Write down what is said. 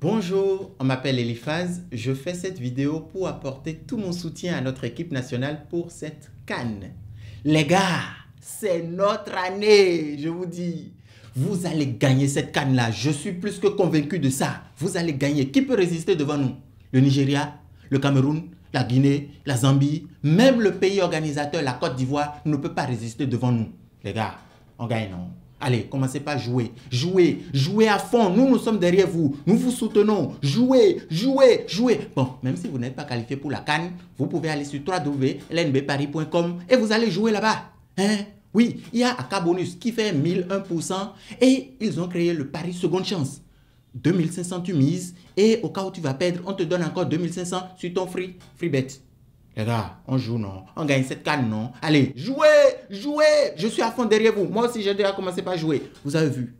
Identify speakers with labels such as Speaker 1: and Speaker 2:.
Speaker 1: Bonjour, on m'appelle Eliphaz. Je fais cette vidéo pour apporter tout mon soutien à notre équipe nationale pour cette canne. Les gars, c'est notre année, je vous dis. Vous allez gagner cette canne-là. Je suis plus que convaincu de ça. Vous allez gagner. Qui peut résister devant nous Le Nigeria, le Cameroun, la Guinée, la Zambie, même le pays organisateur, la Côte d'Ivoire, ne peut pas résister devant nous. Les gars, on gagne, non Allez, commencez pas à jouer. Jouez, jouez à fond. Nous, nous sommes derrière vous. Nous vous soutenons. Jouez, jouez, jouez. Bon, même si vous n'êtes pas qualifié pour la canne, vous pouvez aller sur www.lnbparis.com et vous allez jouer là-bas. Hein? Oui, il y a Bonus qui fait 1001% et ils ont créé le pari seconde chance. 2500 tu mises et au cas où tu vas perdre, on te donne encore 2500 sur ton free, free bet. Eh Les gars, on joue, non On gagne cette canne, non Allez, jouez Jouez Je suis à fond derrière
Speaker 2: vous. Moi aussi, j'ai déjà commencé par jouer. Vous avez vu